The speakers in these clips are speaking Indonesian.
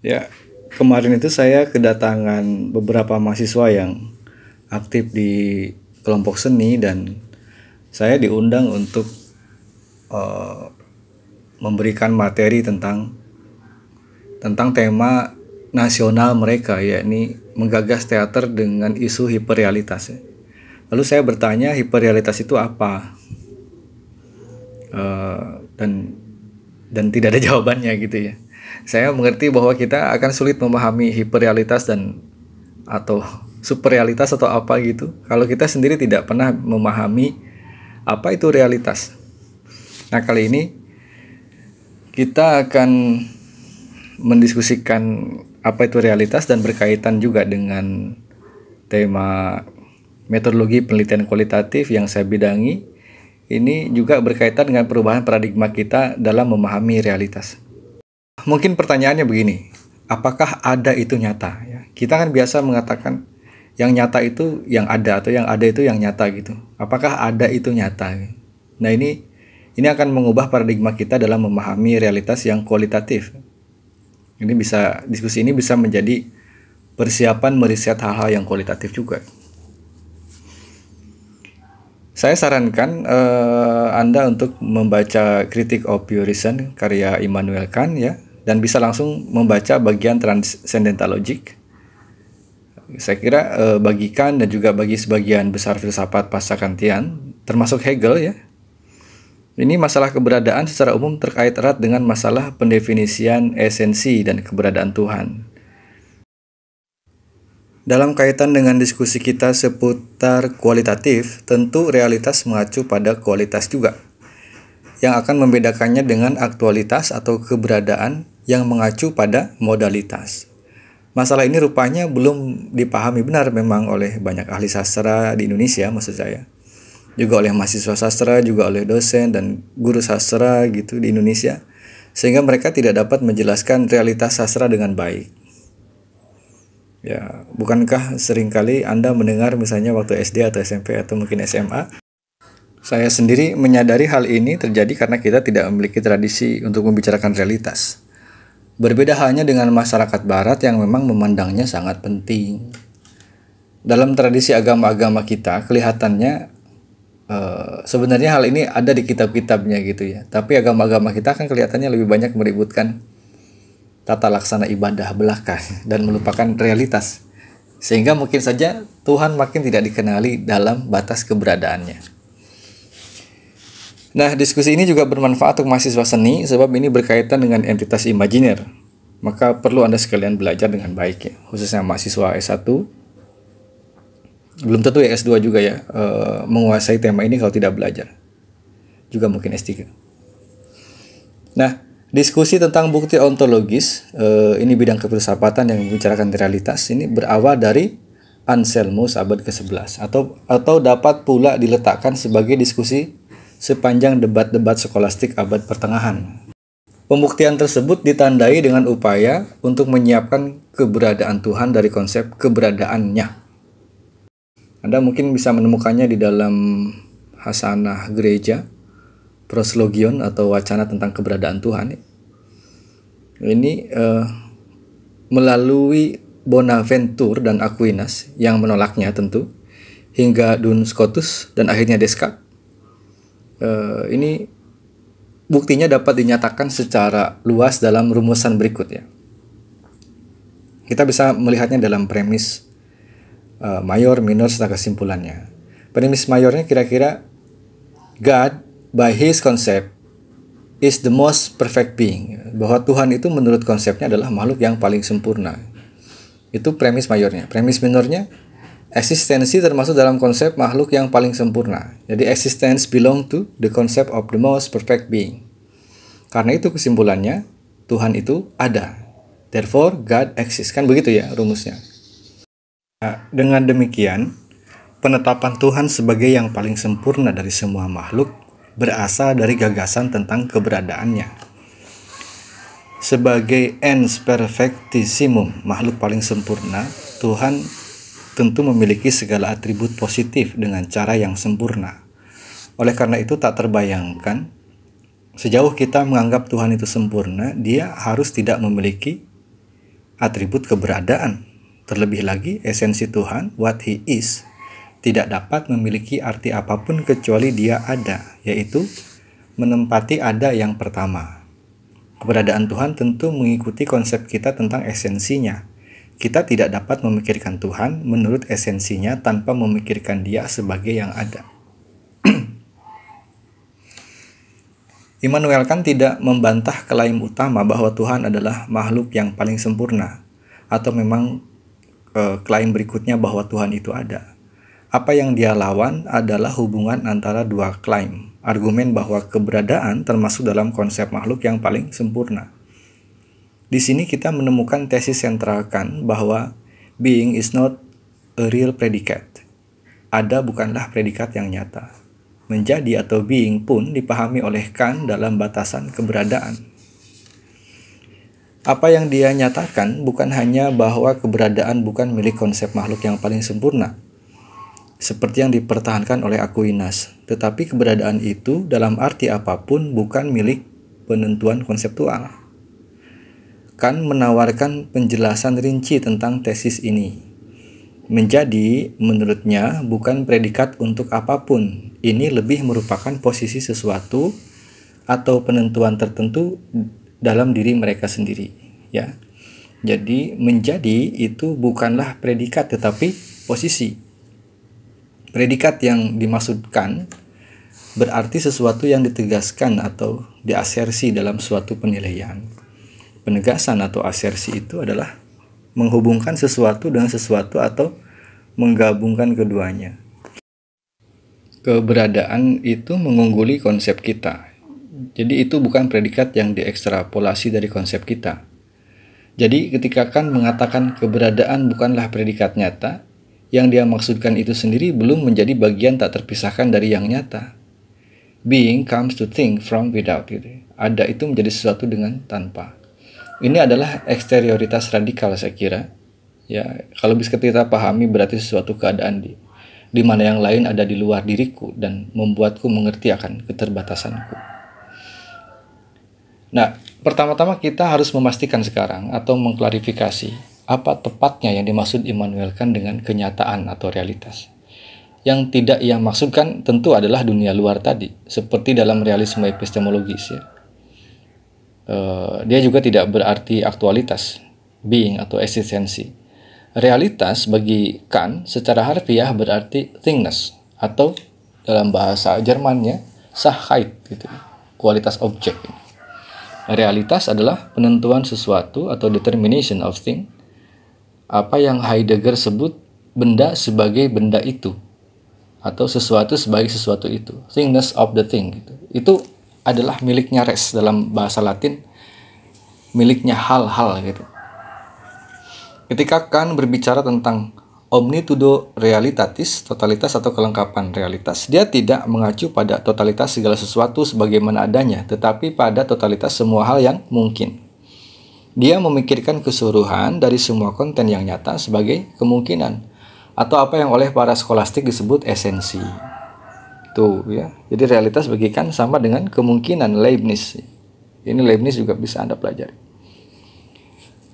Ya, kemarin itu saya kedatangan beberapa mahasiswa yang aktif di kelompok seni dan saya diundang untuk uh, memberikan materi tentang tentang tema nasional mereka yakni menggagas teater dengan isu hiperrealitas. Lalu saya bertanya hiperrealitas itu apa uh, dan dan tidak ada jawabannya gitu ya. Saya mengerti bahwa kita akan sulit memahami hiperrealitas dan atau superrealitas atau apa gitu kalau kita sendiri tidak pernah memahami apa itu realitas. Nah, kali ini kita akan mendiskusikan apa itu realitas dan berkaitan juga dengan tema metodologi penelitian kualitatif yang saya bidangi ini juga berkaitan dengan perubahan paradigma kita dalam memahami realitas. Mungkin pertanyaannya begini, apakah ada itu nyata? Ya, kita kan biasa mengatakan yang nyata itu yang ada atau yang ada itu yang nyata gitu. Apakah ada itu nyata? Nah ini ini akan mengubah paradigma kita dalam memahami realitas yang kualitatif. Ini bisa diskusi ini bisa menjadi persiapan meriset hal-hal yang kualitatif juga. Saya sarankan uh, Anda untuk membaca kritik of Pure Reason karya Immanuel Kant ya dan bisa langsung membaca bagian transcendental logic. Saya kira eh, bagi dan juga bagi sebagian besar filsafat pasca Kantian, termasuk Hegel ya. Ini masalah keberadaan secara umum terkait erat dengan masalah pendefinisian esensi dan keberadaan Tuhan. Dalam kaitan dengan diskusi kita seputar kualitatif, tentu realitas mengacu pada kualitas juga yang akan membedakannya dengan aktualitas atau keberadaan yang mengacu pada modalitas. Masalah ini rupanya belum dipahami benar memang oleh banyak ahli sastra di Indonesia maksud saya. Juga oleh mahasiswa sastra, juga oleh dosen dan guru sastra gitu di Indonesia. Sehingga mereka tidak dapat menjelaskan realitas sastra dengan baik. Ya, bukankah seringkali Anda mendengar misalnya waktu SD atau SMP atau mungkin SMA saya sendiri menyadari hal ini terjadi karena kita tidak memiliki tradisi untuk membicarakan realitas. Berbeda halnya dengan masyarakat barat yang memang memandangnya sangat penting. Dalam tradisi agama-agama kita, kelihatannya Uh, sebenarnya hal ini ada di kitab-kitabnya gitu ya. Tapi agama-agama kita kan kelihatannya lebih banyak meributkan tata laksana ibadah belaka dan melupakan realitas. Sehingga mungkin saja Tuhan makin tidak dikenali dalam batas keberadaannya. Nah, diskusi ini juga bermanfaat untuk mahasiswa seni sebab ini berkaitan dengan entitas imajiner. Maka perlu Anda sekalian belajar dengan baik ya, khususnya mahasiswa S1. Belum tentu ya S2 juga ya e, menguasai tema ini kalau tidak belajar. Juga mungkin S3. Nah, Diskusi tentang bukti ontologis, e, ini bidang kefilsafatan yang membicarakan realitas, ini berawal dari Anselmus abad ke-11 atau atau dapat pula diletakkan sebagai diskusi sepanjang debat-debat skolastik abad pertengahan. Pembuktian tersebut ditandai dengan upaya untuk menyiapkan keberadaan Tuhan dari konsep keberadaannya. Anda mungkin bisa menemukannya di dalam Hasanah Gereja, Proslogion atau wacana tentang keberadaan Tuhan. Ini eh, melalui Bonaventure dan Aquinas yang menolaknya tentu, hingga Dun Scotus dan akhirnya Descartes uh, ini buktinya dapat dinyatakan secara luas dalam rumusan berikutnya. Kita bisa melihatnya dalam premis uh, mayor, minor, serta kesimpulannya. Premis mayornya kira-kira God by His concept is the most perfect being. Bahwa Tuhan itu menurut konsepnya adalah makhluk yang paling sempurna. Itu premis mayornya. Premis minornya Eksistensi termasuk dalam konsep makhluk yang paling sempurna. Jadi existence belong to the concept of the most perfect being. Karena itu kesimpulannya, Tuhan itu ada. Therefore, God exists. Kan begitu ya rumusnya. Nah, dengan demikian, penetapan Tuhan sebagai yang paling sempurna dari semua makhluk berasal dari gagasan tentang keberadaannya sebagai ens perfectissimum, makhluk paling sempurna, Tuhan tentu memiliki segala atribut positif dengan cara yang sempurna. Oleh karena itu tak terbayangkan sejauh kita menganggap Tuhan itu sempurna, dia harus tidak memiliki atribut keberadaan. Terlebih lagi esensi Tuhan, what he is, tidak dapat memiliki arti apapun kecuali dia ada, yaitu menempati ada yang pertama. Keberadaan Tuhan tentu mengikuti konsep kita tentang esensinya, kita tidak dapat memikirkan Tuhan menurut esensinya tanpa memikirkan Dia sebagai yang ada. Immanuel kan tidak membantah klaim utama bahwa Tuhan adalah makhluk yang paling sempurna atau memang e, klaim berikutnya bahwa Tuhan itu ada. Apa yang dia lawan adalah hubungan antara dua klaim, argumen bahwa keberadaan termasuk dalam konsep makhluk yang paling sempurna. Di sini kita menemukan tesis sentral Kant bahwa being is not a real predicate. Ada bukanlah predikat yang nyata. Menjadi atau being pun dipahami oleh Kant dalam batasan keberadaan. Apa yang dia nyatakan bukan hanya bahwa keberadaan bukan milik konsep makhluk yang paling sempurna, seperti yang dipertahankan oleh Aquinas, tetapi keberadaan itu dalam arti apapun bukan milik penentuan konseptual akan menawarkan penjelasan rinci tentang tesis ini. Menjadi, menurutnya, bukan predikat untuk apapun. Ini lebih merupakan posisi sesuatu atau penentuan tertentu dalam diri mereka sendiri, ya. Jadi, menjadi itu bukanlah predikat tetapi posisi. Predikat yang dimaksudkan berarti sesuatu yang ditegaskan atau diasersi dalam suatu penilaian penegasan atau asersi itu adalah menghubungkan sesuatu dengan sesuatu atau menggabungkan keduanya. Keberadaan itu mengungguli konsep kita. Jadi itu bukan predikat yang diekstrapolasi dari konsep kita. Jadi ketika kan mengatakan keberadaan bukanlah predikat nyata, yang dia maksudkan itu sendiri belum menjadi bagian tak terpisahkan dari yang nyata. Being comes to think from without. Gitu. Ada itu menjadi sesuatu dengan tanpa ini adalah eksterioritas radikal saya kira. Ya, kalau bisa kita pahami berarti sesuatu keadaan di di mana yang lain ada di luar diriku dan membuatku mengerti akan keterbatasanku. Nah, pertama-tama kita harus memastikan sekarang atau mengklarifikasi apa tepatnya yang dimaksud Immanuel kan dengan kenyataan atau realitas. Yang tidak ia maksudkan tentu adalah dunia luar tadi, seperti dalam realisme epistemologis ya Eh, dia juga tidak berarti aktualitas, being atau eksistensi. Realitas bagi Kant secara harfiah berarti thingness atau dalam bahasa Jermannya Sachheit gitu, kualitas objek. Realitas adalah penentuan sesuatu atau determination of thing. Apa yang Heidegger sebut benda sebagai benda itu atau sesuatu sebagai sesuatu itu, thingness of the thing gitu. Itu adalah miliknya res dalam bahasa Latin miliknya hal-hal gitu. Ketika kan berbicara tentang omnitudo realitatis, totalitas atau kelengkapan realitas, dia tidak mengacu pada totalitas segala sesuatu sebagaimana adanya, tetapi pada totalitas semua hal yang mungkin. Dia memikirkan keseluruhan dari semua konten yang nyata sebagai kemungkinan, atau apa yang oleh para skolastik disebut esensi itu ya jadi realitas bagikan sama dengan kemungkinan Leibniz ini Leibniz juga bisa anda pelajari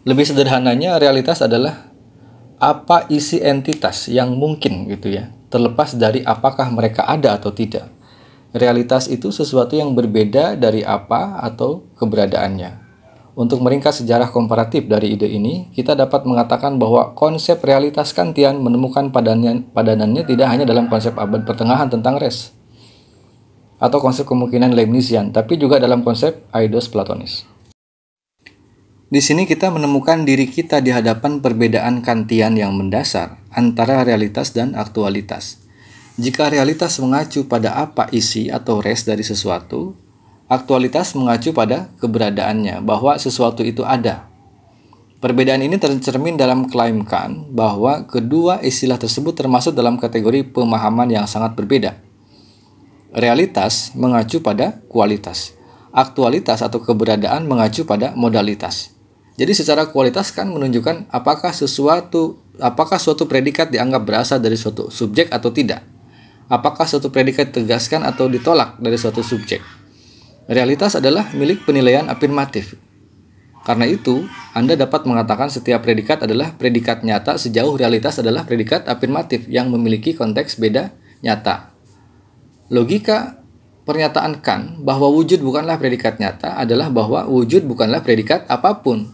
lebih sederhananya realitas adalah apa isi entitas yang mungkin gitu ya terlepas dari apakah mereka ada atau tidak realitas itu sesuatu yang berbeda dari apa atau keberadaannya untuk meringkas sejarah komparatif dari ide ini, kita dapat mengatakan bahwa konsep realitas Kantian menemukan padanannya tidak hanya dalam konsep abad pertengahan tentang res atau konsep kemungkinan Leibnizian, tapi juga dalam konsep eidos platonis. Di sini kita menemukan diri kita di hadapan perbedaan Kantian yang mendasar antara realitas dan aktualitas. Jika realitas mengacu pada apa isi atau res dari sesuatu, Aktualitas mengacu pada keberadaannya, bahwa sesuatu itu ada. Perbedaan ini tercermin dalam klaim Kant bahwa kedua istilah tersebut termasuk dalam kategori pemahaman yang sangat berbeda. Realitas mengacu pada kualitas. Aktualitas atau keberadaan mengacu pada modalitas. Jadi secara kualitas kan menunjukkan apakah sesuatu apakah suatu predikat dianggap berasal dari suatu subjek atau tidak. Apakah suatu predikat tegaskan atau ditolak dari suatu subjek. Realitas adalah milik penilaian afirmatif. Karena itu, Anda dapat mengatakan setiap predikat adalah predikat nyata sejauh realitas adalah predikat afirmatif yang memiliki konteks beda nyata. Logika pernyataan kan bahwa wujud bukanlah predikat nyata adalah bahwa wujud bukanlah predikat apapun.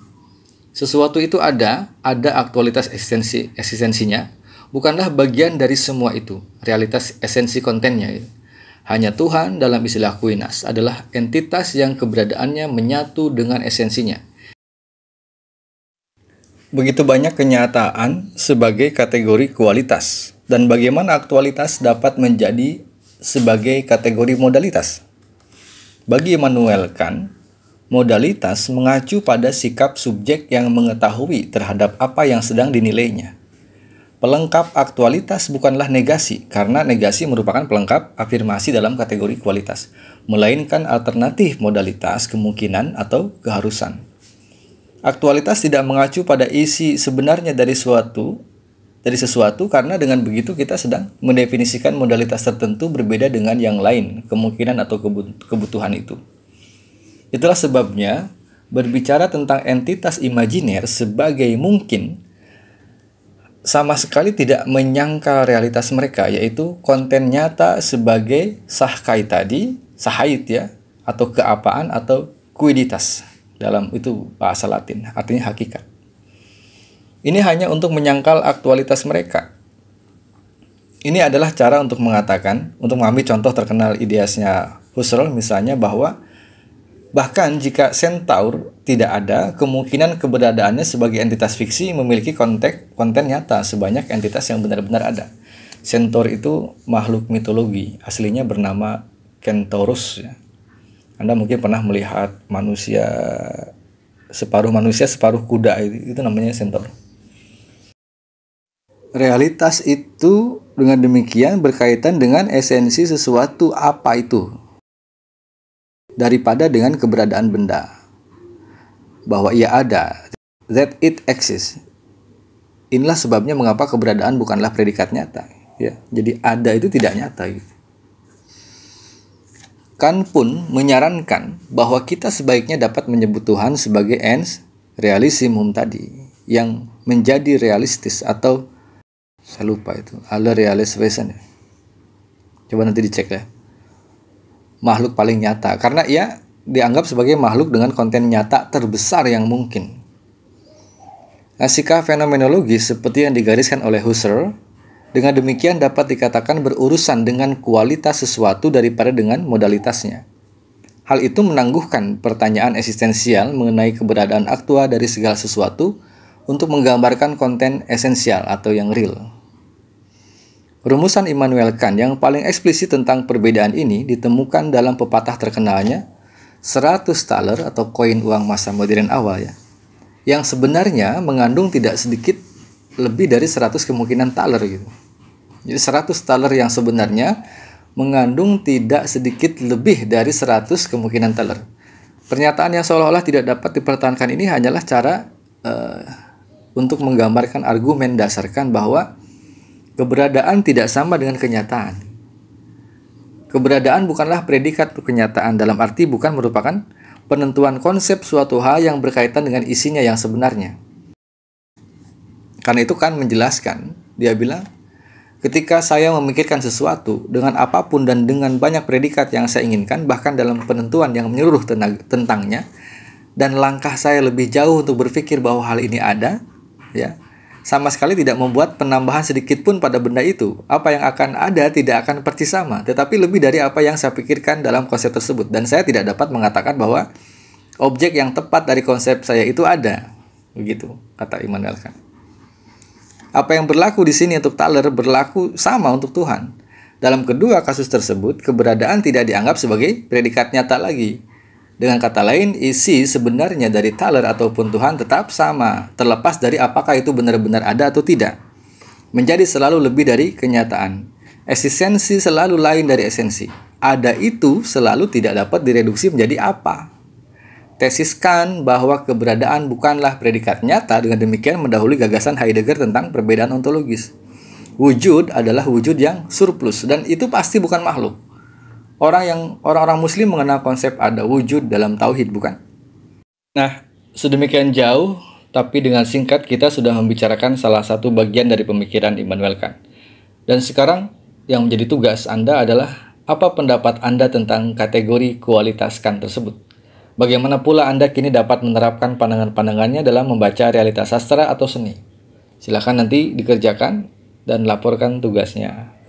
Sesuatu itu ada, ada aktualitas esensi, eksistensinya, bukanlah bagian dari semua itu, realitas esensi kontennya. Hanya Tuhan dalam istilah Aquinas adalah entitas yang keberadaannya menyatu dengan esensinya. Begitu banyak kenyataan sebagai kategori kualitas dan bagaimana aktualitas dapat menjadi sebagai kategori modalitas. Bagi Immanuel Kant, modalitas mengacu pada sikap subjek yang mengetahui terhadap apa yang sedang dinilainya. Pelengkap aktualitas bukanlah negasi, karena negasi merupakan pelengkap afirmasi dalam kategori kualitas, melainkan alternatif modalitas, kemungkinan, atau keharusan. Aktualitas tidak mengacu pada isi sebenarnya dari suatu dari sesuatu karena dengan begitu kita sedang mendefinisikan modalitas tertentu berbeda dengan yang lain, kemungkinan atau kebutuhan itu. Itulah sebabnya berbicara tentang entitas imajiner sebagai mungkin sama sekali tidak menyangkal realitas mereka yaitu konten nyata sebagai sahkai tadi, sahait ya atau keapaan atau kuiditas dalam itu bahasa Latin artinya hakikat. Ini hanya untuk menyangkal aktualitas mereka. Ini adalah cara untuk mengatakan, untuk mengambil contoh terkenal ideasnya Husserl misalnya bahwa Bahkan jika Centaur tidak ada, kemungkinan keberadaannya sebagai entitas fiksi memiliki konteks konten nyata sebanyak entitas yang benar-benar ada. Centaur itu makhluk mitologi, aslinya bernama Centaurus. Ya. Anda mungkin pernah melihat manusia separuh manusia, separuh kuda itu namanya Centaur. Realitas itu dengan demikian berkaitan dengan esensi sesuatu apa itu daripada dengan keberadaan benda bahwa ia ada that it exists inilah sebabnya mengapa keberadaan bukanlah predikat nyata ya jadi ada itu tidak nyata gitu. Kan pun menyarankan bahwa kita sebaiknya dapat menyebut Tuhan sebagai ens realisimum tadi yang menjadi realistis atau saya lupa itu ala realis ya. Coba nanti dicek ya makhluk paling nyata karena ia dianggap sebagai makhluk dengan konten nyata terbesar yang mungkin. Asika nah, fenomenologi seperti yang digariskan oleh Husserl, dengan demikian dapat dikatakan berurusan dengan kualitas sesuatu daripada dengan modalitasnya. Hal itu menangguhkan pertanyaan eksistensial mengenai keberadaan aktual dari segala sesuatu untuk menggambarkan konten esensial atau yang real. Rumusan Immanuel Kant yang paling eksplisit tentang perbedaan ini ditemukan dalam pepatah terkenalnya 100 taler atau koin uang masa modern awal ya. Yang sebenarnya mengandung tidak sedikit lebih dari 100 kemungkinan thaler gitu. Jadi 100 taler yang sebenarnya mengandung tidak sedikit lebih dari 100 kemungkinan thaler. Pernyataan yang seolah-olah tidak dapat dipertahankan ini hanyalah cara uh, untuk menggambarkan argumen dasarkan bahwa Keberadaan tidak sama dengan kenyataan. Keberadaan bukanlah predikat kenyataan dalam arti bukan merupakan penentuan konsep suatu hal yang berkaitan dengan isinya yang sebenarnya. Karena itu kan menjelaskan, dia bilang, ketika saya memikirkan sesuatu dengan apapun dan dengan banyak predikat yang saya inginkan, bahkan dalam penentuan yang menyeluruh tentangnya, dan langkah saya lebih jauh untuk berpikir bahwa hal ini ada, ya, sama sekali tidak membuat penambahan sedikit pun pada benda itu. Apa yang akan ada tidak akan persis sama, tetapi lebih dari apa yang saya pikirkan dalam konsep tersebut. Dan saya tidak dapat mengatakan bahwa objek yang tepat dari konsep saya itu ada. Begitu kata Immanuel Kant. Apa yang berlaku di sini untuk Thaler berlaku sama untuk Tuhan. Dalam kedua kasus tersebut, keberadaan tidak dianggap sebagai predikat nyata lagi, dengan kata lain, isi sebenarnya dari Thaler ataupun Tuhan tetap sama, terlepas dari apakah itu benar-benar ada atau tidak. Menjadi selalu lebih dari kenyataan. Esensi selalu lain dari esensi. Ada itu selalu tidak dapat direduksi menjadi apa. Tesiskan bahwa keberadaan bukanlah predikat nyata dengan demikian mendahului gagasan Heidegger tentang perbedaan ontologis. Wujud adalah wujud yang surplus dan itu pasti bukan makhluk orang yang orang-orang muslim mengenal konsep ada wujud dalam tauhid bukan? Nah, sedemikian jauh tapi dengan singkat kita sudah membicarakan salah satu bagian dari pemikiran Immanuel Kant. Dan sekarang yang menjadi tugas Anda adalah apa pendapat Anda tentang kategori kualitas Kant tersebut? Bagaimana pula Anda kini dapat menerapkan pandangan-pandangannya dalam membaca realitas sastra atau seni? Silakan nanti dikerjakan dan laporkan tugasnya.